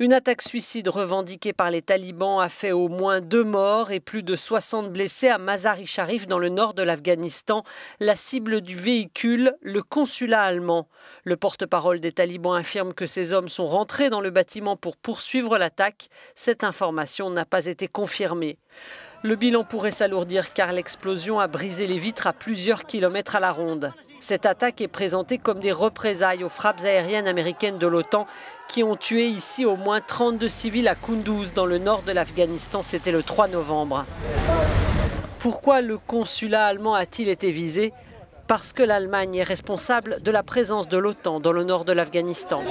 Une attaque suicide revendiquée par les talibans a fait au moins deux morts et plus de 60 blessés à Mazar-i-Sharif dans le nord de l'Afghanistan, la cible du véhicule, le consulat allemand. Le porte-parole des talibans affirme que ces hommes sont rentrés dans le bâtiment pour poursuivre l'attaque. Cette information n'a pas été confirmée. Le bilan pourrait s'alourdir car l'explosion a brisé les vitres à plusieurs kilomètres à la ronde. Cette attaque est présentée comme des représailles aux frappes aériennes américaines de l'OTAN qui ont tué ici au moins 32 civils à Kunduz dans le nord de l'Afghanistan. C'était le 3 novembre. Pourquoi le consulat allemand a-t-il été visé Parce que l'Allemagne est responsable de la présence de l'OTAN dans le nord de l'Afghanistan.